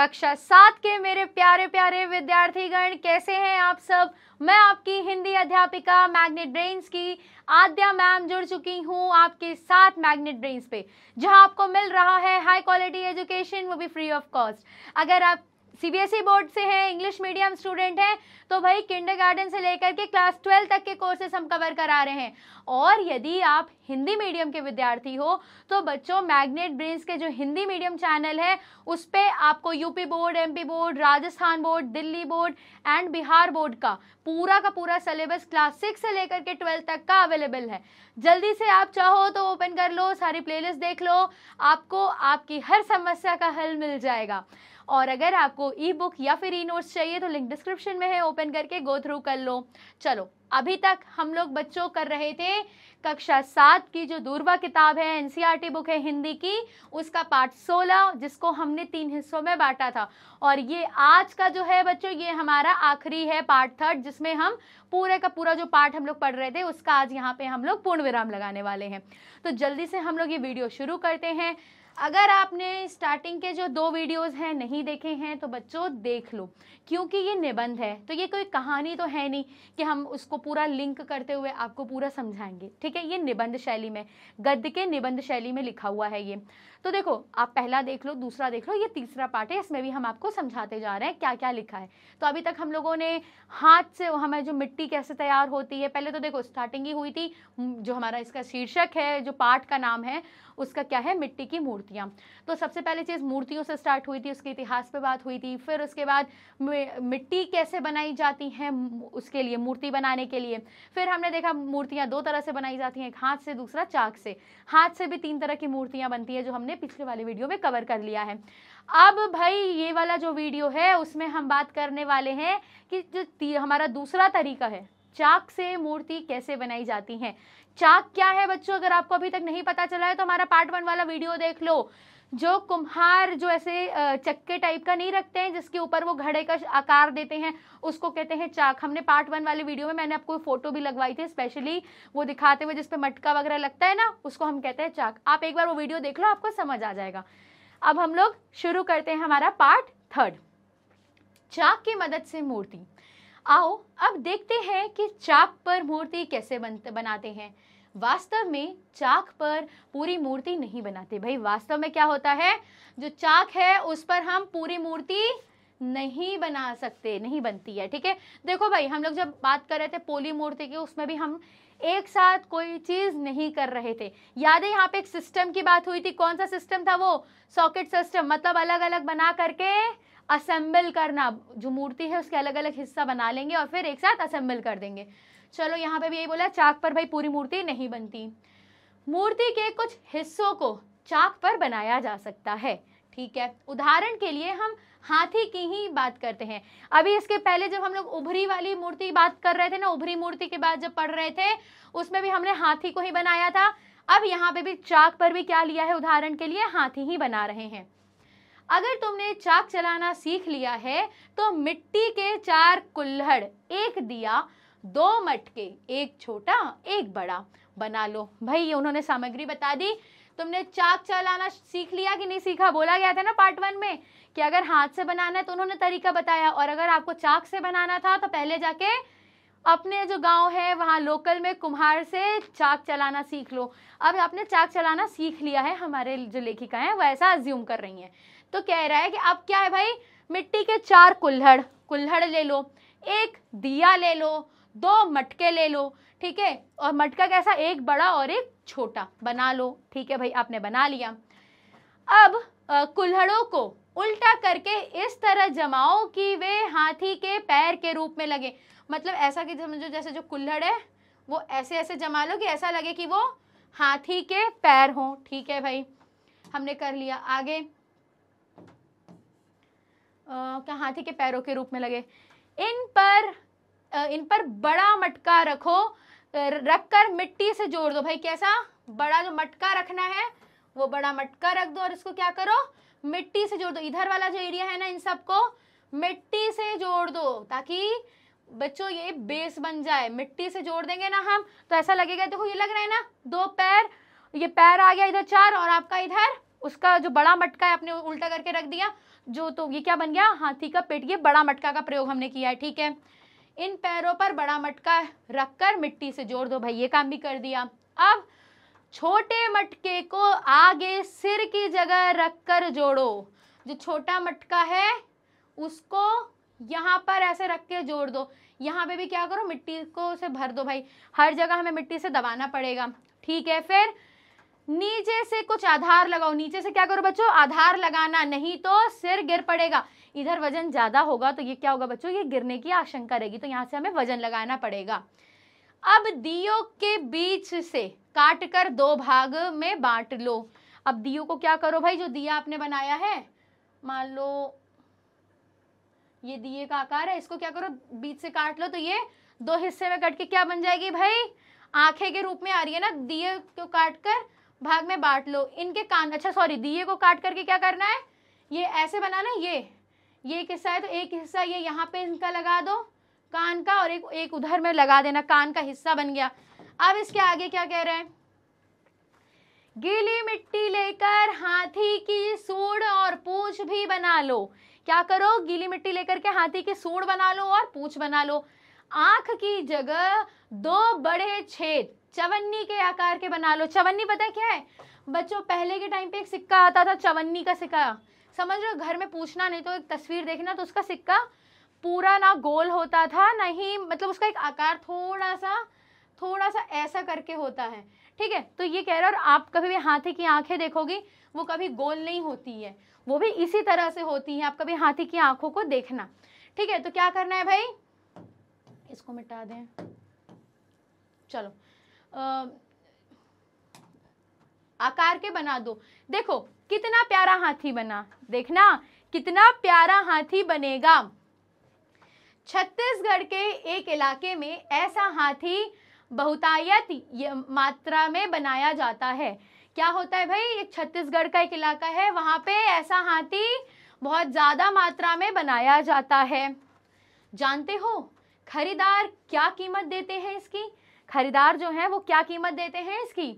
कक्षा सात के मेरे प्यारे प्यारे विद्यार्थीगण कैसे हैं आप सब मैं आपकी हिंदी अध्यापिका मैग्नेट ब्रेन्स की आद्या मैम जुड़ चुकी हूँ आपके साथ मैग्नेट ब्रेन्स पे जहाँ आपको मिल रहा है हाई क्वालिटी एजुकेशन वो भी फ्री ऑफ कॉस्ट अगर आप सीबीएसई बोर्ड e से हैं इंग्लिश मीडियम स्टूडेंट हैं तो भाई किंडरगार्टन से लेकर के क्लास ट्वेल्व तक के कोर्सेस हम कवर करा रहे हैं और यदि आप हिंदी मीडियम के विद्यार्थी हो तो बच्चों मैग्नेट ब्रेन्स के जो हिंदी मीडियम चैनल है उस पर आपको UP board MP board Rajasthan board Delhi board and Bihar board का पूरा का पूरा सिलेबस क्लास सिक्स से लेकर के ट्वेल्थ तक का अवेलेबल है जल्दी से आप चाहो तो ओपन कर लो सारी प्लेलिस्ट देख लो आपको आपकी हर समस्या का हल मिल जाएगा और अगर आपको ई बुक या फिर ई नोट्स चाहिए तो लिंक डिस्क्रिप्शन में है ओपन करके गो थ्रू कर लो चलो अभी तक हम लोग बच्चों कर रहे थे कक्षा सात की जो दूरवा किताब है एनसीईआरटी बुक e है हिंदी की उसका पार्ट सोलह जिसको हमने तीन हिस्सों में बांटा था और ये आज का जो है बच्चों ये हमारा आखिरी है पार्ट थर्ड जिसमें हम पूरे का पूरा जो पार्ट हम लोग पढ़ रहे थे उसका आज यहाँ पे हम लोग पूर्ण विराम लगाने वाले हैं तो जल्दी से हम लोग ये वीडियो शुरू करते हैं अगर आपने स्टार्टिंग के जो दो वीडियोस हैं नहीं देखे हैं तो बच्चों देख लो क्योंकि ये निबंध है तो ये कोई कहानी तो है नहीं कि हम उसको पूरा लिंक करते हुए आपको पूरा समझाएंगे ठीक है ये निबंध शैली में गद्य के निबंध शैली में लिखा हुआ है ये तो देखो आप पहला देख लो दूसरा देख लो ये तीसरा पार्ट है इसमें भी हम आपको समझाते जा रहे हैं क्या क्या लिखा है तो अभी तक हम लोगों ने हाथ से हमें जो मिट्टी कैसे तैयार होती है पहले तो देखो स्टार्टिंग ही हुई थी जो हमारा इसका शीर्षक है जो पाठ का नाम है उसका क्या है मिट्टी की मूर्तियाँ तो सबसे पहले चीज़ मूर्तियों से स्टार्ट हुई थी उसके इतिहास पर बात हुई थी फिर उसके बाद मिट्टी कैसे बनाई जाती है उसके लिए मूर्ति बनाने के लिए फिर हमने देखा मूर्तियाँ दो तरह से बनाई जाती हैं एक हाथ से दूसरा चाक से हाथ से भी तीन तरह की मूर्तियाँ बनती है जो हमने हमने पिछले वाले वीडियो में कवर कर लिया है अब भाई ये वाला जो वीडियो है उसमें हम बात करने वाले हैं कि जो हमारा दूसरा तरीका है चाक से मूर्ति कैसे बनाई जाती है चाक क्या है बच्चों अगर आपको अभी तक नहीं पता चला है तो हमारा पार्ट वन वाला वीडियो देख लो जो कुम्हार जो ऐसे चक्के टाइप का नहीं रखते हैं जिसके ऊपर वो घड़े का आकार देते हैं उसको कहते हैं चाक हमने पार्ट वन वाले वीडियो में मैंने आपको फोटो भी लगवाई थी स्पेशली वो दिखाते हुए जिसपे मटका वगैरह लगता है ना उसको हम कहते हैं चाक आप एक बार वो वीडियो देख लो आपको समझ आ जाएगा अब हम लोग शुरू करते हैं हमारा पार्ट थर्ड चाक की मदद से मूर्ति आओ अब देखते हैं कि चाक पर मूर्ति कैसे बनते बनाते हैं वास्तव में चाक पर पूरी मूर्ति नहीं बनाते भाई वास्तव में क्या होता है जो चाक है उस पर हम पूरी मूर्ति नहीं बना सकते नहीं बनती है ठीक है देखो भाई हम लोग जब बात कर रहे थे पोली मूर्ति की उसमें भी हम एक साथ कोई चीज नहीं कर रहे थे याद है यहाँ पे एक सिस्टम की बात हुई थी कौन सा सिस्टम था वो सॉकेट सिस्टम मतलब अलग अलग बना करके असेंबल करना जो मूर्ति है उसके अलग अलग हिस्सा बना लेंगे और फिर एक साथ असेंबल कर देंगे चलो यहाँ पे भी यही बोला चाक पर भाई पूरी मूर्ति नहीं बनती मूर्ति के कुछ हिस्सों को चाक पर बनाया जा सकता है ठीक है उदाहरण के लिए हम हाथी की ही बात करते हैं अभी इसके पहले जब हम लोग उभरी वाली मूर्ति बात कर रहे थे ना उभरी मूर्ति के बाद जब पढ़ रहे थे उसमें भी हमने हाथी को ही बनाया था अब यहाँ पे भी चाक पर भी क्या लिया है उदाहरण के लिए हाथी ही बना रहे हैं अगर तुमने चाक चलाना सीख लिया है तो मिट्टी के चार कुल्हड़ एक दिया दो मटके एक छोटा एक बड़ा बना लो भाई ये उन्होंने सामग्री बता दी तुमने चाक चलाना सीख लिया कि नहीं सीखा बोला गया था ना पार्ट वन में कि अगर हाथ से बनाना है तो उन्होंने तरीका बताया और अगर आपको चाक से बनाना था तो पहले जाके अपने जो गांव है वहाँ लोकल में कुम्हार से चाक चलाना सीख लो अब आपने चाक चलाना सीख लिया है हमारे जो लेखिका हैं वो ऐसा अज्यूम कर रही हैं तो कह रहा है कि अब क्या है भाई मिट्टी के चार कुल्हड़ कुल्हड़ ले लो एक दिया ले लो दो मटके ले लो ठीक है और मटका कैसा एक बड़ा और एक छोटा बना लो ठीक है भाई आपने बना लिया अब कुल्हड़ों को उल्टा करके इस तरह जमाओ कि वे हाथी के पैर के रूप में लगे मतलब ऐसा कि समझो जैसे जो कुल्हड़ है वो ऐसे ऐसे जमा लो कि ऐसा लगे कि वो हाथी के पैर हों ठीक है भाई हमने कर लिया आगे आ, क्या हाथी के पैरों के रूप में लगे इन पर इन पर बड़ा मटका रखो रख कर मिट्टी से जोड़ दो भाई कैसा बड़ा जो मटका रखना है वो बड़ा मटका रख दो और इसको क्या करो मिट्टी से जोड़ दो इधर वाला जो एरिया है ना इन सबको मिट्टी से जोड़ दो ताकि बच्चों ये बेस बन जाए मिट्टी से जोड़ देंगे ना हम तो ऐसा लगेगा देखो ये लग रहा है ना दो पैर ये पैर आ गया इधर चार और आपका इधर उसका जो बड़ा मटका है आपने उल्टा करके रख दिया जो तो ये क्या बन गया हाथी का पेट ये बड़ा मटका का प्रयोग हमने किया है ठीक है इन पैरों पर बड़ा मटका रखकर मिट्टी से जोड़ दो भाई ये काम भी कर दिया अब छोटे मटके को आगे सिर की जगह रखकर जोड़ो जो छोटा मटका है उसको यहाँ पर ऐसे रख के जोड़ दो यहाँ पे भी क्या करो मिट्टी को से भर दो भाई हर जगह हमें मिट्टी से दबाना पड़ेगा ठीक है फिर नीचे से कुछ आधार लगाओ नीचे से क्या करो बच्चों आधार लगाना नहीं तो सिर गिर पड़ेगा इधर वजन ज्यादा होगा तो ये क्या होगा बच्चों ये गिरने की आशंका रहेगी तो यहाँ से हमें वजन लगाना पड़ेगा अब दियो के बीच से काट कर दो भाग में बांट लो अब दियो को क्या करो भाई जो दिया आपने बनाया है मान लो ये दिए का आकार है इसको क्या करो बीच से काट लो तो ये दो हिस्से में कट के क्या बन जाएगी भाई आंखें के रूप में आ रही है ना दिए को काट कर भाग में बांट लो इनके कान अच्छा सॉरी दिए को काट करके क्या करना है ये ऐसे बनाना ये ये एक हिस्सा है तो एक हिस्सा ये यहाँ पे इनका लगा दो कान का और एक एक उधर में लगा देना कान का हिस्सा बन गया अब इसके आगे क्या कह रहे हैं गीली मिट्टी लेकर हाथी की सूड और पूछ भी बना लो क्या करो गीली मिट्टी लेकर के हाथी की सूड बना लो और पूछ बना लो आंख की जगह दो बड़े छेद चवन्नी के आकार के बना लो चवन्नी पता है क्या है बच्चों पहले के टाइम पे एक सिक्का आता था चवन्नी का सिक्का समझ लो घर में पूछना नहीं तो एक तस्वीर देखना तो उसका सिक्का पूरा ना गोल होता था ना ही मतलब उसका एक आकार थोड़ा सा थोड़ा सा ऐसा करके होता है ठीक है तो ये कह रहा है और आप कभी भी हाथी की आंखें देखोगी वो कभी गोल नहीं होती है वो भी इसी तरह से होती है आप कभी हाथी की आंखों को देखना ठीक है तो क्या करना है भाई इसको मिटा दें चलो आ, आकार के बना दो देखो कितना प्यारा हाथी बना देखना कितना प्यारा हाथी बनेगा छत्तीसगढ़ के एक इलाके में ऐसा हाथी बहुतायत मात्रा में बनाया जाता है क्या होता है भाई एक छत्तीसगढ़ का एक इलाका है वहां पे ऐसा हाथी बहुत ज़्यादा मात्रा में बनाया जाता है जानते हो खरीदार क्या कीमत देते हैं इसकी खरीदार जो है वो क्या कीमत देते हैं इसकी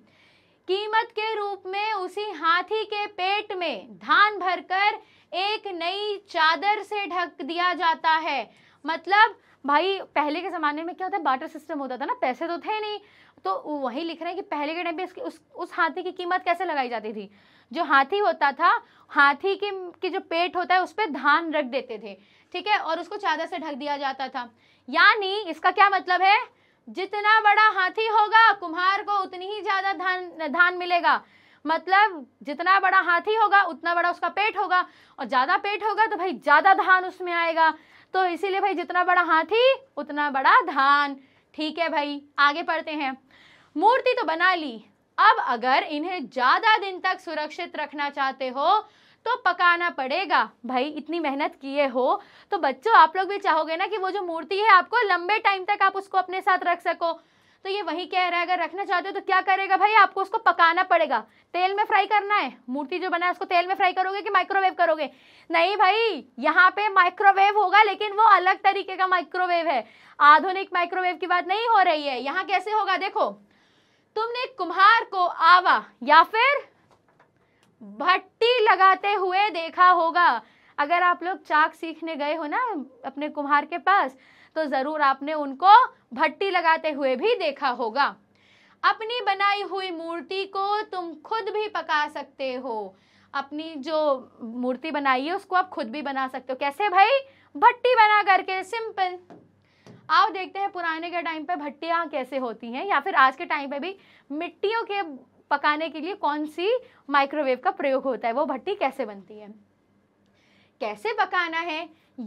कीमत के रूप में उसी हाथी के पेट में धान भरकर एक नई चादर से ढक दिया जाता है मतलब भाई पहले के ज़माने में क्या होता है बाटर सिस्टम होता था ना पैसे तो थे नहीं तो वही लिख रहे हैं कि पहले के टाइम पे इसकी उस उस हाथी की कीमत कैसे लगाई जाती थी जो हाथी होता था हाथी के, के जो पेट होता है उस पर धान रख देते थे ठीक है और उसको चादर से ढक दिया जाता था यानी इसका क्या मतलब है जितना बड़ा हाथी होगा कुम्हार को उतनी ही ज्यादा धान धान मिलेगा मतलब जितना बड़ा हाथी होगा उतना बड़ा उसका पेट होगा और ज्यादा पेट होगा तो भाई ज्यादा धान उसमें आएगा तो इसीलिए भाई जितना बड़ा हाथी उतना बड़ा धान ठीक है भाई आगे पढ़ते हैं मूर्ति तो बना ली अब अगर इन्हें ज्यादा दिन तक सुरक्षित रखना चाहते हो तो पकाना पड़ेगा भाई इतनी मेहनत किए हो तो बच्चों आप लोग भी चाहोगे ना कि वो जो मूर्ति है आपको लंबे टाइम तक आप उसको अपने साथ रख सको तो ये वही कह रहा है अगर रखना चाहते हो तो क्या करेगा भाई आपको उसको पकाना पड़ेगा तेल में फ्राई करना है मूर्ति जो बना है उसको तेल में फ्राई करोगे कि माइक्रोवेव करोगे नहीं भाई यहाँ पे माइक्रोवेव होगा लेकिन वो अलग तरीके का माइक्रोवेव है आधुनिक माइक्रोवेव की बात नहीं हो रही है यहाँ कैसे होगा देखो तुमने कुम्हार को आवा या फिर भट्टी लगाते हुए देखा होगा अगर आप लोग चाक सीखने गए हो ना अपने कुम्हार के पास तो ज़रूर आपने उनको भट्टी लगाते हुए भी देखा होगा अपनी बनाई हुई मूर्ति को तुम खुद भी पका सकते हो अपनी जो मूर्ति बनाई है उसको आप खुद भी बना सकते हो कैसे भाई भट्टी बना करके सिंपल आओ देखते हैं पुराने के टाइम पे भट्टियाँ कैसे होती हैं या फिर आज के टाइम पे भी मिट्टियों के पकाने के लिए कौन सी माइक्रोवेव का प्रयोग होता है वो भट्टी कैसे बनती है कैसे पकाना है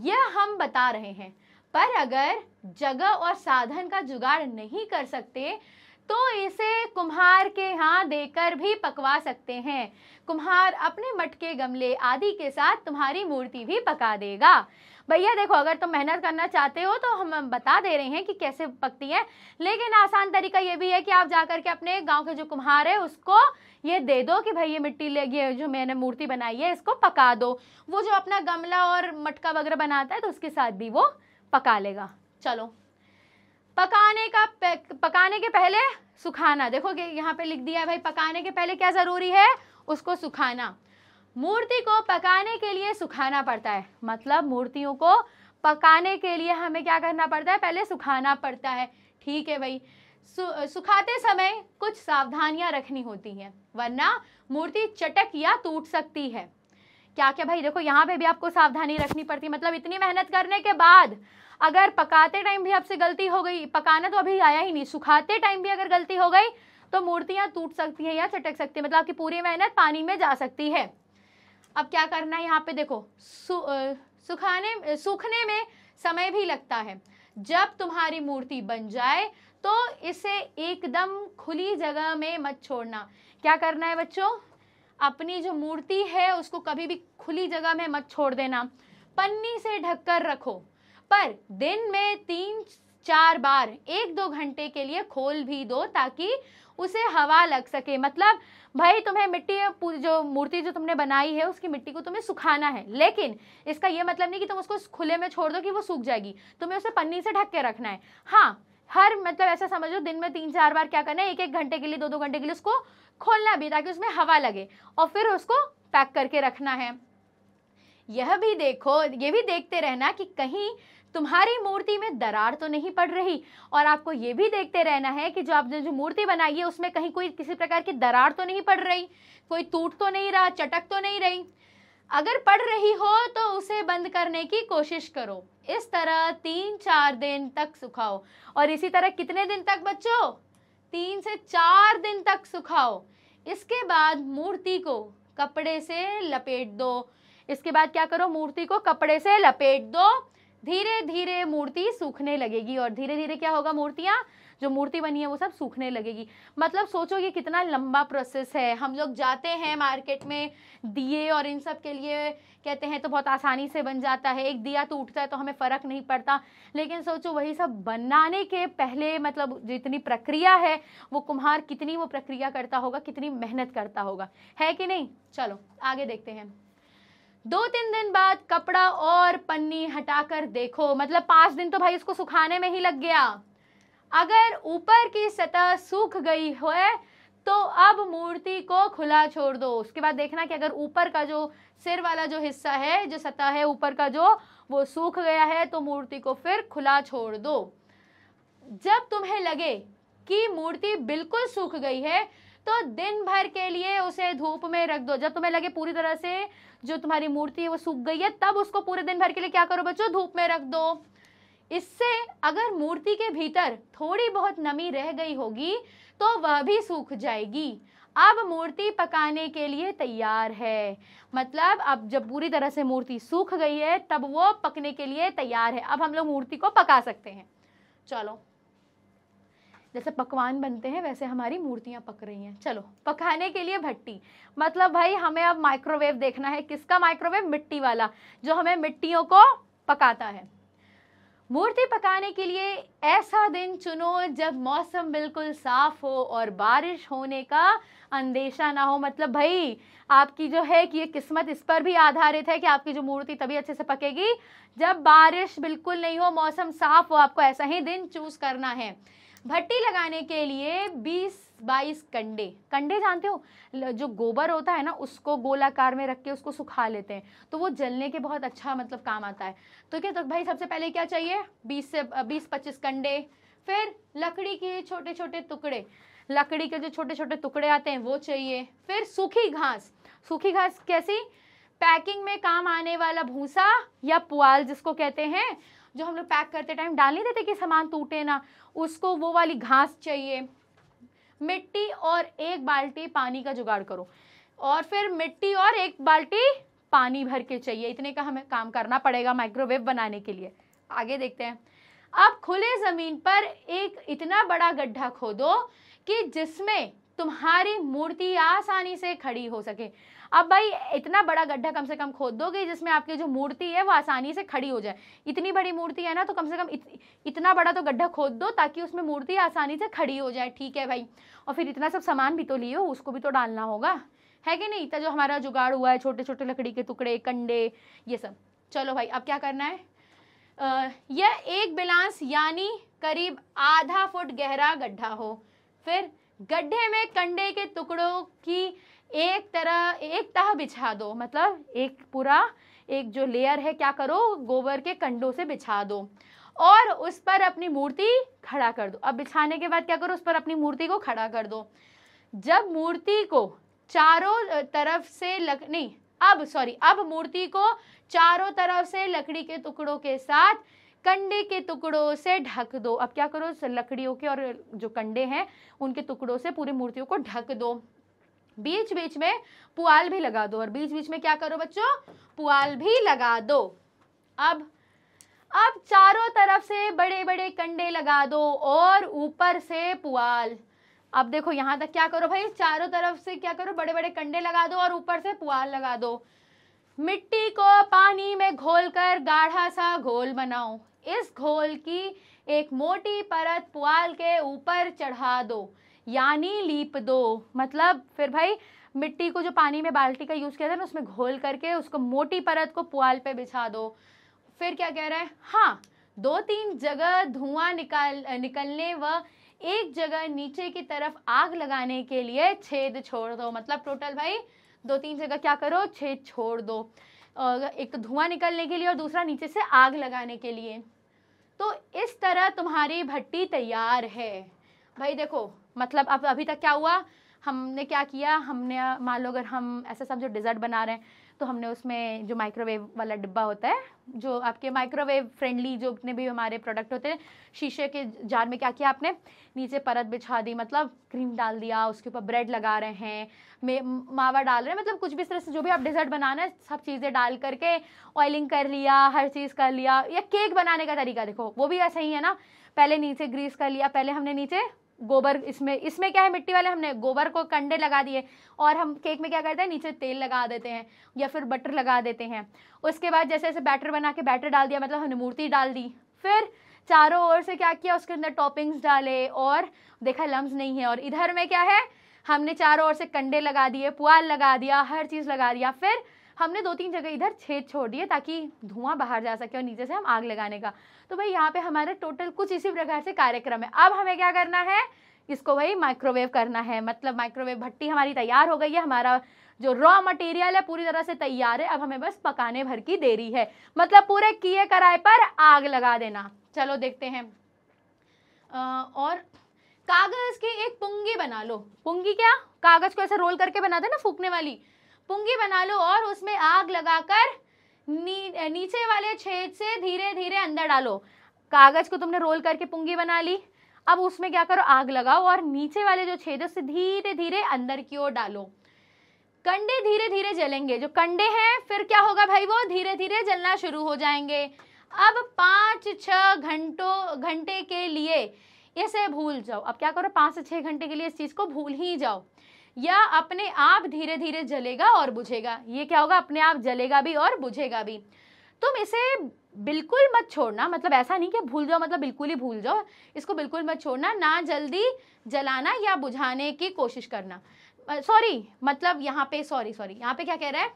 यह हम बता रहे हैं पर अगर जगह और साधन का जुगाड़ नहीं कर सकते तो इसे कुम्हार के यहाँ देकर भी पकवा सकते हैं कुम्हार अपने मटके गमले आदि के साथ तुम्हारी मूर्ति भी पका देगा भैया देखो अगर तुम मेहनत करना चाहते हो तो हम बता दे रहे हैं कि कैसे पकती है लेकिन आसान तरीका ये भी है कि आप जाकर के अपने गांव के जो कुम्हार है उसको ये दे दो कि भाई ये मिट्टी ले ये जो मैंने मूर्ति बनाई है इसको पका दो वो जो अपना गमला और मटका वगैरह बनाता है तो उसके साथ भी वो पका लेगा चलो पकाने का पकाने के पहले सुखाना देखो यहाँ पे लिख दिया है भाई पकाने के पहले क्या ज़रूरी है उसको सुखाना मूर्ति को पकाने के लिए सुखाना पड़ता है मतलब मूर्तियों को पकाने के लिए हमें क्या करना पड़ता है पहले सुखाना पड़ता है ठीक है भाई सु, सुखाते समय कुछ सावधानियां रखनी होती हैं वरना मूर्ति चटक या टूट सकती है क्या क्या भाई देखो यहाँ पे भी आपको सावधानी रखनी पड़ती है मतलब इतनी मेहनत करने के बाद अगर पकाते टाइम भी आपसे गलती हो गई पकाना तो अभी आया ही नहीं सुखाते टाइम भी अगर गलती हो गई तो मूर्तियाँ टूट सकती हैं या चटक सकती है मतलब आपकी पूरी मेहनत पानी में जा सकती है अब क्या करना है यहाँ पे देखो सु, सुखाने सूखने में समय भी लगता है जब तुम्हारी मूर्ति बन जाए तो इसे एकदम खुली जगह में मत छोड़ना क्या करना है बच्चों अपनी जो मूर्ति है उसको कभी भी खुली जगह में मत छोड़ देना पन्नी से ढककर रखो पर दिन में तीन चार बार एक दो घंटे के लिए खोल भी दो ताकि उसे हवा लग सके मतलब भाई तुम्हें मिट्टी जो मूर्ति जो तुमने बनाई है उसकी मिट्टी को तुम्हें सुखाना है लेकिन इसका यह मतलब नहीं कि तुम उसको खुले में छोड़ दो कि वो सूख जाएगी तुम्हें उसे पन्नी से ढक के रखना है हाँ हर मतलब ऐसा समझो दिन में तीन चार बार क्या करना है एक एक घंटे के लिए दो दो घंटे के लिए उसको खोलना भी ताकि उसमें हवा लगे और फिर उसको पैक करके रखना है यह भी देखो ये भी देखते रहना कि कहीं तुम्हारी मूर्ति में दरार तो नहीं पड़ रही और आपको ये भी देखते रहना है कि जो आपने जो मूर्ति बनाई है उसमें कहीं कोई किसी प्रकार की दरार तो नहीं पड़ रही कोई टूट तो नहीं रहा चटक तो नहीं रही अगर पढ़ रही हो तो उसे बंद करने की कोशिश करो इस तरह तीन चार दिन तक सुखाओ और इसी तरह कितने दिन तक बच्चों तीन से चार दिन तक सुखाओ इसके बाद मूर्ति को कपड़े से लपेट दो इसके बाद क्या करो मूर्ति को कपड़े से लपेट दो धीरे धीरे मूर्ति सूखने लगेगी और धीरे धीरे क्या होगा मूर्तियाँ जो मूर्ति बनी है वो सब सूखने लगेगी मतलब सोचो ये कितना लंबा प्रोसेस है हम लोग जाते हैं मार्केट में दिए और इन सब के लिए कहते हैं तो बहुत आसानी से बन जाता है एक दिया टूटता तो है तो हमें फ़र्क नहीं पड़ता लेकिन सोचो वही सब बनाने के पहले मतलब जितनी प्रक्रिया है वो कुम्हार कितनी वो प्रक्रिया करता होगा कितनी मेहनत करता होगा है कि नहीं चलो आगे देखते हैं दो तीन दिन बाद कपड़ा और पन्नी हटाकर देखो मतलब पांच दिन तो भाई इसको सुखाने में ही लग गया अगर ऊपर की सतह सूख गई हो तो अब मूर्ति को खुला छोड़ दो उसके बाद देखना कि अगर ऊपर का जो सिर वाला जो हिस्सा है जो सतह है ऊपर का जो वो सूख गया है तो मूर्ति को फिर खुला छोड़ दो जब तुम्हें लगे कि मूर्ति बिल्कुल सूख गई है तो दिन भर के लिए उसे धूप में रख दो जब तुम्हें लगे पूरी तरह से जो तुम्हारी मूर्ति है वो सूख गई है तब उसको पूरे दिन भर के लिए क्या करो बच्चों धूप में रख दो इससे अगर मूर्ति के भीतर थोड़ी बहुत नमी रह गई होगी तो वह भी सूख जाएगी अब मूर्ति पकाने के लिए तैयार है मतलब अब जब पूरी तरह से मूर्ति सूख गई है तब वो पकने के लिए तैयार है अब हम लोग मूर्ति को पका सकते हैं चलो जैसे पकवान बनते हैं वैसे हमारी मूर्तियाँ पक रही हैं चलो पकाने के लिए भट्टी मतलब भाई हमें अब माइक्रोवेव देखना है किसका माइक्रोवेव मिट्टी वाला जो हमें मिट्टियों को पकाता है मूर्ति पकाने के लिए ऐसा दिन चुनो जब मौसम बिल्कुल साफ हो और बारिश होने का अंदेशा ना हो मतलब भाई आपकी जो है कि ये किस्मत इस पर भी आधारित है कि आपकी जो मूर्ति तभी अच्छे से पकेगी जब बारिश बिल्कुल नहीं हो मौसम साफ हो आपको ऐसा ही दिन चूज करना है भट्टी लगाने के लिए 20 बाईस कंडे कंडे जानते हो जो गोबर होता है ना उसको गोलाकार में रख के उसको सुखा लेते हैं तो वो जलने के बहुत अच्छा मतलब काम आता है तो क्या तो भाई सबसे पहले क्या चाहिए बीस से बीस पच्चीस कंडे फिर लकड़ी के छोटे छोटे टुकड़े लकड़ी के जो छोटे छोटे टुकड़े आते हैं वो चाहिए फिर सूखी घास सूखी घास कैसी पैकिंग में काम आने वाला भूसा या पुआल जिसको कहते हैं जो हम लोग पैक करते टाइम डाल नहीं देते कि सामान टूटे ना उसको वो वाली घास चाहिए मिट्टी और एक बाल्टी पानी का जुगाड़ करो और फिर मिट्टी और एक बाल्टी पानी भर के चाहिए इतने का हमें काम करना पड़ेगा माइक्रोवेव बनाने के लिए आगे देखते हैं अब खुले ज़मीन पर एक इतना बड़ा गड्ढा खोदो कि जिसमें तुम्हारी मूर्ति आसानी से खड़ी हो सके अब भाई इतना बड़ा गड्ढा कम से कम खोद दोगे जिसमें आपकी जो मूर्ति है वो आसानी से खड़ी हो जाए इतनी बड़ी मूर्ति है ना तो कम से कम इत, इतना बड़ा तो गड्ढा खोद दो ताकि उसमें मूर्ति आसानी से खड़ी हो जाए ठीक है भाई और फिर इतना सब सामान भी तो लिए उसको भी तो डालना होगा है कि नहीं इतना जो हमारा जुगाड़ हुआ है छोटे छोटे लकड़ी के टुकड़े कंडे ये सब चलो भाई अब क्या करना है यह एक बिलांस यानी करीब आधा फुट गहरा गड्ढा हो फिर गड्ढे में कंडे के टुकड़ों की एक तरह एक तह बिछा दो मतलब एक पूरा एक जो लेयर है क्या करो गोबर के कंडों से बिछा दो और उस पर अपनी मूर्ति खड़ा कर दो अब बिछाने के बाद क्या करो उस पर अपनी मूर्ति को खड़ा कर दो जब मूर्ति को चारों तरफ से लक नहीं अब सॉरी अब मूर्ति को चारों तरफ से लकड़ी के टुकड़ों के साथ कंडे के टुकड़ों से ढक दो अब क्या करो लकड़ियों के और जो कंडे हैं उनके टुकड़ों से पूरी मूर्तियों को ढक दो बीच बीच में पुआल भी लगा दो और बीच बीच में क्या करो बच्चों पुआल भी लगा दो अब अब चारों तरफ से बड़े बड़े कंडे लगा दो और ऊपर से पुआल अब देखो यहां तक क्या करो भाई चारों तरफ से क्या करो बड़े बड़े कंडे लगा दो और ऊपर से पुआल लगा दो मिट्टी को पानी में घोलकर गाढ़ा सा घोल बनाओ इस घोल की एक मोटी परत पुआल के ऊपर चढ़ा दो यानी लीप दो मतलब फिर भाई मिट्टी को जो पानी में बाल्टी का यूज़ किया था ना उसमें घोल करके उसको मोटी परत को पुआल पे बिछा दो फिर क्या कह रहा है हाँ दो तीन जगह धुआं निकाल निकलने व एक जगह नीचे की तरफ आग लगाने के लिए छेद छोड़ दो मतलब टोटल भाई दो तीन जगह क्या करो छेद छोड़ दो एक तो धुआं निकलने के लिए और दूसरा नीचे से आग लगाने के लिए तो इस तरह तुम्हारी भट्टी तैयार है भाई देखो मतलब अब अभी तक क्या हुआ हमने क्या किया हमने मान लो अगर हम ऐसे जो डिज़र्ट बना रहे हैं तो हमने उसमें जो माइक्रोवेव वाला डिब्बा होता है जो आपके माइक्रोवेव फ्रेंडली जो अपने भी हमारे प्रोडक्ट होते हैं शीशे के जार में क्या किया आपने नीचे परत बिछा दी मतलब क्रीम डाल दिया उसके ऊपर ब्रेड लगा रहे हैं मे मावा डाल रहे हैं मतलब कुछ भी इस तरह से जो भी आप डिज़र्ट बनाना है सब चीज़ें डाल करके ऑयलिंग कर लिया हर चीज़ कर लिया या केक बनाने का तरीका देखो वो भी ऐसा ही है ना पहले नीचे ग्रीस कर लिया पहले हमने नीचे गोबर इसमें इसमें क्या है मिट्टी वाले हमने गोबर को कंडे लगा दिए और हम केक में क्या करते हैं नीचे तेल लगा देते हैं या फिर बटर लगा देते हैं उसके बाद जैसे जैसे बैटर बना के बैटर डाल दिया मतलब हमने मूर्ति डाल दी फिर चारों ओर से क्या किया उसके अंदर टॉपिंग्स डाले और देखा लम्ब नहीं है और इधर में क्या है हमने चारों ओर से कंडे लगा दिए पुआल लगा दिया हर चीज़ लगा दिया फिर हमने दो तीन जगह इधर छेद छोड़ दिए ताकि धुआं बाहर जा सके और नीचे से हम आग लगाने का तो भाई यहाँ पे हमारा टोटल कुछ इसी प्रकार से कार्यक्रम है अब हमें क्या करना है इसको भाई माइक्रोवेव करना है मतलब माइक्रोवेव भट्टी हमारी तैयार हो गई है हमारा जो रॉ मटेरियल है पूरी तरह से तैयार है अब हमें बस पकाने भर की देरी है मतलब पूरे किए कराए पर आग लगा देना चलो देखते हैं आ, और कागज की एक पुंगी बना लो पुंगी क्या कागज को ऐसे रोल करके बना देना फूकने वाली पुंगी बना लो और उसमें आग लगाकर नी, नीचे वाले छेद से धीरे धीरे अंदर डालो कागज को तुमने रोल करके पुंगी बना ली अब उसमें क्या करो आग लगाओ और नीचे वाले जो छेद है उससे धीरे धीरे अंदर की ओर डालो कंडे धीरे धीरे जलेंगे जो कंडे हैं फिर क्या होगा भाई वो धीरे धीरे जलना शुरू हो जाएंगे अब पाँच छः घंटों घंटे के लिए इसे भूल जाओ अब क्या करो पाँच से छः घंटे के लिए इस चीज़ को भूल ही जाओ या अपने आप धीरे धीरे जलेगा और बुझेगा ये क्या होगा अपने आप जलेगा भी और बुझेगा भी तुम इसे बिल्कुल मत छोड़ना मतलब ऐसा नहीं कि भूल जाओ मतलब बिल्कुल ही भूल जाओ इसको बिल्कुल मत छोड़ना ना जल्दी जलाना या बुझाने की कोशिश करना सॉरी मतलब यहाँ पे सॉरी सॉरी यहाँ पे क्या कह रहा है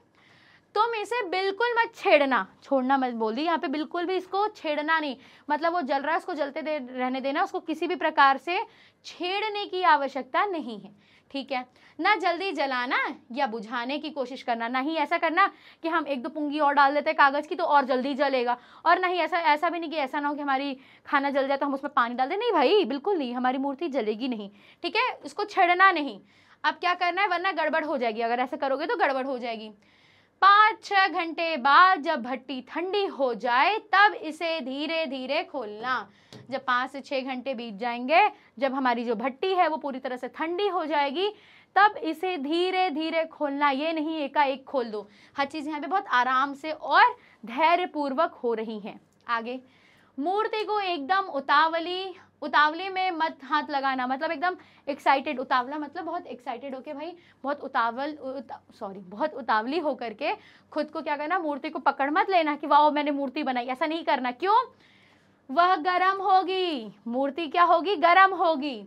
तुम इसे बिल्कुल मत छेड़ना छोड़ना मत बोल दी यहाँ पे बिल्कुल भी इसको छेड़ना नहीं मतलब वो जल रहा है उसको जलते दे रहने देना उसको किसी भी प्रकार से छेड़ने की आवश्यकता नहीं है ठीक है ना जल्दी जलाना या बुझाने की कोशिश करना ना ही ऐसा करना कि हम एक दो पुंगी और डाल देते हैं कागज़ की तो और जल्दी जलेगा और ना ही ऐसा ऐसा भी नहीं कि ऐसा ना हो कि हमारी खाना जल जाए तो हम उसमें पानी डाल दें नहीं भाई बिल्कुल नहीं हमारी मूर्ति जलेगी नहीं ठीक है उसको छेड़ना नहीं अब क्या करना है वरना गड़बड़ हो जाएगी अगर ऐसा करोगे तो गड़बड़ हो जाएगी पाँच छः घंटे बाद जब भट्टी ठंडी हो जाए तब इसे धीरे धीरे खोलना जब पाँच से छः घंटे बीत जाएंगे जब हमारी जो भट्टी है वो पूरी तरह से ठंडी हो जाएगी तब इसे धीरे धीरे खोलना ये नहीं एकाएक खोल दो हर चीज़ यहाँ पे बहुत आराम से और धैर्यपूर्वक हो रही हैं आगे मूर्ति को एकदम उतावली उतावले में मत हाथ लगाना मतलब एकदम एक्साइटेड उतावला मतलब बहुत एक्साइटेड होके भाई बहुत उतावल उता, सॉरी बहुत उतावली होकर के खुद को क्या करना मूर्ति को पकड़ मत लेना कि वाह मैंने मूर्ति बनाई ऐसा नहीं करना क्यों वह गर्म होगी मूर्ति क्या होगी गर्म होगी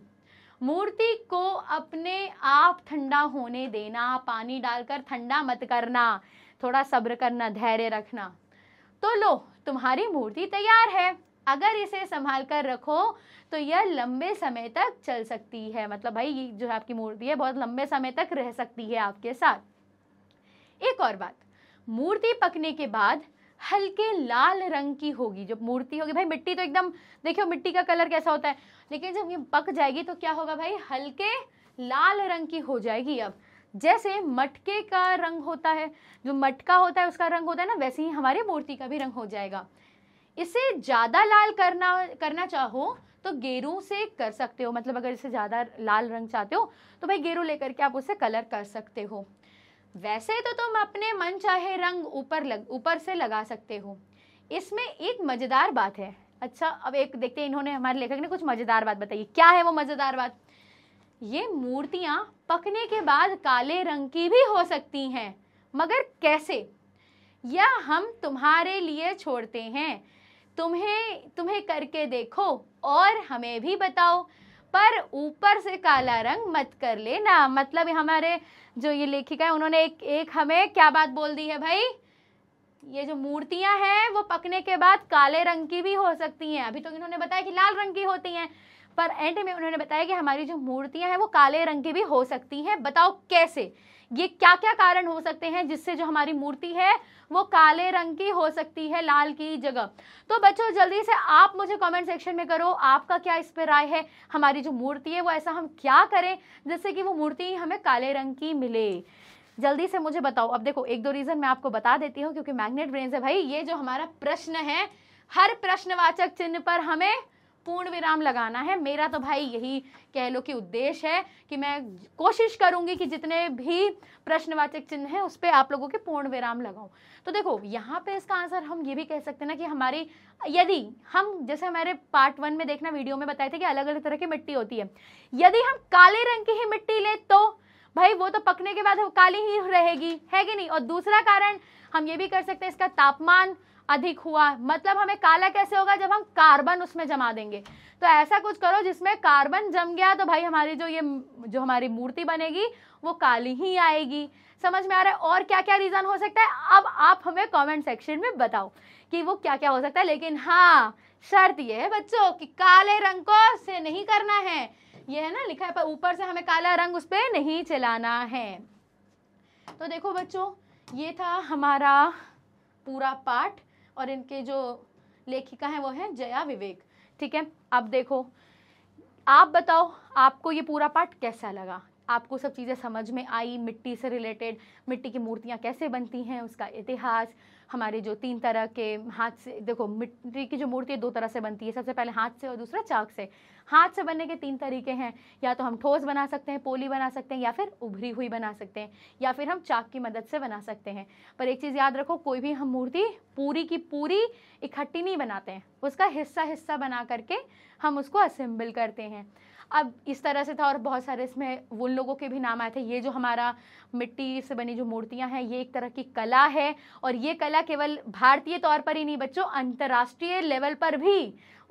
मूर्ति को अपने आप ठंडा होने देना पानी डालकर ठंडा मत करना थोड़ा सब्र करना धैर्य रखना तो लो तुम्हारी मूर्ति तैयार है अगर इसे संभाल कर रखो तो यह लंबे समय तक चल सकती है मतलब भाई ये जो आपकी मूर्ति है बहुत लंबे समय तक रह सकती है आपके साथ एक और बात मूर्ति पकने के बाद हल्के लाल रंग की होगी जब मूर्ति होगी भाई मिट्टी तो एकदम देखियो मिट्टी का कलर कैसा होता है लेकिन जब ये पक जाएगी तो क्या होगा भाई हल्के लाल रंग की हो जाएगी अब जैसे मटके का रंग होता है जो मटका होता है उसका रंग होता है ना वैसे ही हमारी मूर्ति का भी रंग हो जाएगा इसे ज़्यादा लाल करना करना चाहो तो गेरू से कर सकते हो मतलब अगर इसे ज़्यादा लाल रंग चाहते हो तो भाई गेरू लेकर के आप उसे कलर कर सकते हो वैसे तो तुम अपने मन चाहे रंग ऊपर लग ऊपर से लगा सकते हो इसमें एक मज़ेदार बात है अच्छा अब एक देखते हैं इन्होंने हमारे लेखक ने कुछ मज़ेदार बात बताई क्या है वो मज़ेदार बात ये मूर्तियाँ पकने के बाद काले रंग की भी हो सकती हैं मगर कैसे यह हम तुम्हारे लिए छोड़ते हैं तुम्हें तुम्हें करके देखो और हमें भी बताओ पर ऊपर से काला रंग मत कर लेना मतलब हमारे जो ये लेखिका है उन्होंने एक एक हमें क्या बात बोल दी है भाई ये जो मूर्तियां हैं वो पकने के बाद काले रंग की भी हो सकती हैं अभी तो इन्होंने बताया कि लाल रंग की होती हैं पर एंड में उन्होंने बताया कि हमारी जो मूर्तियां हैं वो काले रंग की भी हो सकती हैं बताओ कैसे ये क्या क्या कारण हो सकते हैं जिससे जो हमारी मूर्ति है वो काले रंग की हो सकती है लाल की जगह तो बच्चों जल्दी से आप मुझे कमेंट सेक्शन में करो आपका क्या इस पर राय है हमारी जो मूर्ति है वो ऐसा हम क्या करें जिससे कि वो मूर्ति हमें काले रंग की मिले जल्दी से मुझे बताओ अब देखो एक दो रीज़न मैं आपको बता देती हूँ क्योंकि मैग्नेट ब्रेन से भाई ये जो हमारा प्रश्न है हर प्रश्नवाचक चिन्ह पर हमें पूर्ण विराम लगाना है मेरा तो भाई यही कह लो कि उद्देश्य है कि मैं कोशिश करूंगी कि जितने भी प्रश्नवाचक चिन्ह हैं उस पर आप लोगों के पूर्ण विराम लगाऊं तो देखो यहाँ पे इसका आंसर हम ये भी कह सकते हैं ना कि हमारी यदि हम जैसे हमारे पार्ट वन में देखना वीडियो में बताए थे कि अलग अलग तरह की मिट्टी होती है यदि हम काले रंग की ही मिट्टी लें तो भाई वो तो पकने के बाद काली ही रहेगी है कि नहीं और दूसरा कारण हम ये भी कर सकते हैं इसका तापमान अधिक हुआ मतलब हमें काला कैसे होगा जब हम कार्बन उसमें जमा देंगे तो ऐसा कुछ करो जिसमें कार्बन जम गया तो भाई हमारी जो ये जो हमारी मूर्ति बनेगी वो काली ही आएगी समझ में आ रहा है और क्या क्या रीज़न हो सकता है अब आप हमें कमेंट सेक्शन में बताओ कि वो क्या क्या हो सकता है लेकिन हाँ शर्त ये है बच्चों कि काले रंग को से नहीं करना है ये है ना लिखा है पर ऊपर से हमें काला रंग उस पर नहीं चलाना है तो देखो बच्चों ये था हमारा पूरा पाठ और इनके जो लेखिका हैं वो हैं जया विवेक ठीक है अब देखो आप बताओ आपको ये पूरा पाठ कैसा लगा आपको सब चीज़ें समझ में आई मिट्टी से रिलेटेड मिट्टी की मूर्तियाँ कैसे बनती हैं उसका इतिहास हमारे जो तीन तरह के हाथ से देखो मिट्टी की जो मूर्ति दो तरह से बनती है सबसे पहले हाथ से और दूसरा चाक से हाथ से बनने के तीन तरीके हैं या तो हम ठोस बना सकते हैं पोली बना सकते हैं या फिर उभरी हुई बना सकते हैं या फिर हम चाक की मदद से बना सकते हैं पर एक चीज़ याद रखो कोई भी हम मूर्ति पूरी की पूरी इकट्ठी नहीं बनाते हैं उसका हिस्सा हिस्सा बना करके हम उसको असेंबल करते हैं अब इस तरह से था और बहुत सारे इसमें उन लोगों के भी नाम आए थे ये जो हमारा मिट्टी से बनी जो मूर्तियाँ हैं ये एक तरह की कला है और ये कला केवल भारतीय तौर पर ही नहीं बच्चों अंतर्राष्ट्रीय लेवल पर भी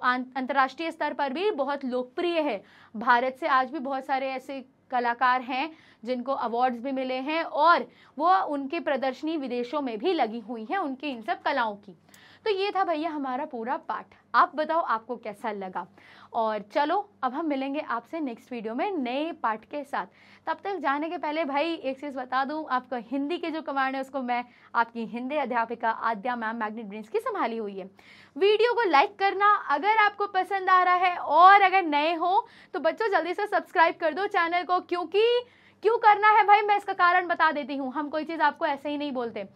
अंतर्राष्ट्रीय स्तर पर भी बहुत लोकप्रिय है भारत से आज भी बहुत सारे ऐसे कलाकार हैं जिनको अवार्ड्स भी मिले हैं और वो उनके प्रदर्शनी विदेशों में भी लगी हुई हैं उनकी इन सब कलाओं की तो ये था भैया हमारा पूरा पाठ आप बताओ आपको कैसा लगा और चलो अब हम मिलेंगे आपसे नेक्स्ट वीडियो में नए पार्ट के साथ तब तक जाने के पहले भाई एक चीज़ बता दूँ आपको हिंदी के जो कमांड है उसको मैं आपकी हिंदी अध्यापिका आद्या मैम मैग्नेट ब्रिंस की संभाली हुई है वीडियो को लाइक करना अगर आपको पसंद आ रहा है और अगर नए हो तो बच्चों जल्दी से सब्सक्राइब कर दो चैनल को क्योंकि क्यों करना है भाई मैं इसका कारण बता देती हूँ हम कोई चीज़ आपको ऐसे ही नहीं बोलते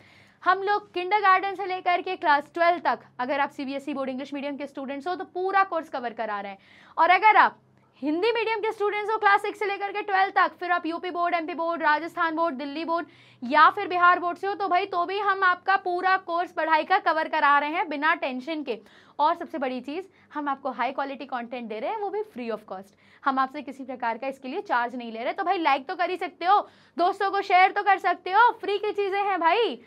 हम लोग गार्डन से लेकर के क्लास ट्वेल्व तक अगर आप CBSE e board English medium के स्टूडेंट्स हो तो पूरा कोर्स कवर करा रहे हैं और अगर आप हिंदी मीडियम के स्टूडेंट्स हो क्लास सिक्स से लेकर के ट्वेल्व तक फिर आप UP board MP board Rajasthan board Delhi board या फिर बिहार बोर्ड से हो तो भाई तो भी हम आपका पूरा कोर्स पढ़ाई का कवर करा रहे हैं बिना टेंशन के और सबसे बड़ी चीज़ हम आपको हाई क्वालिटी कंटेंट दे रहे हैं वो भी फ्री ऑफ कॉस्ट हम आपसे किसी प्रकार का इसके लिए चार्ज नहीं ले रहे तो भाई लाइक तो कर ही सकते हो दोस्तों को शेयर तो कर सकते हो फ्री की चीज़ें हैं भाई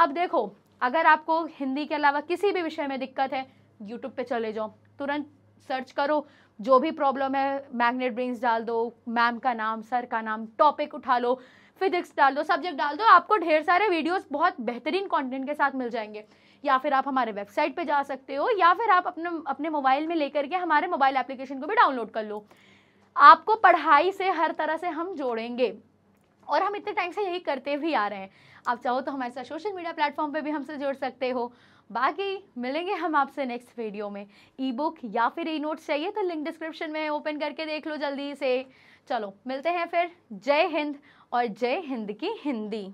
अब देखो अगर आपको हिंदी के अलावा किसी भी विषय में दिक्कत है यूट्यूब पे चले जाओ तुरंत सर्च करो जो भी प्रॉब्लम है मैग्नेट ब्रिंग्स डाल दो मैम का नाम सर का नाम टॉपिक उठा लो फिजिक्स डाल दो सब्जेक्ट डाल दो आपको ढेर सारे वीडियोस बहुत बेहतरीन कंटेंट के साथ मिल जाएंगे या फिर आप हमारे वेबसाइट पे जा सकते हो या फिर आप अपने अपने मोबाइल में लेकर के हमारे मोबाइल एप्लीकेशन को भी डाउनलोड कर लो आपको पढ़ाई से हर तरह से हम जोड़ेंगे और हम इतने टाइम से यही करते भी आ रहे हैं आप चाहो तो हमारे साथ सोशल मीडिया प्लेटफॉर्म पर भी हमसे जुड़ सकते हो बाकी मिलेंगे हम आपसे नेक्स्ट वीडियो में ई बुक या फिर ई नोट्स चाहिए तो लिंक डिस्क्रिप्शन में ओपन करके देख लो जल्दी से चलो मिलते हैं फिर जय हिंद और जय हिंद की हिंदी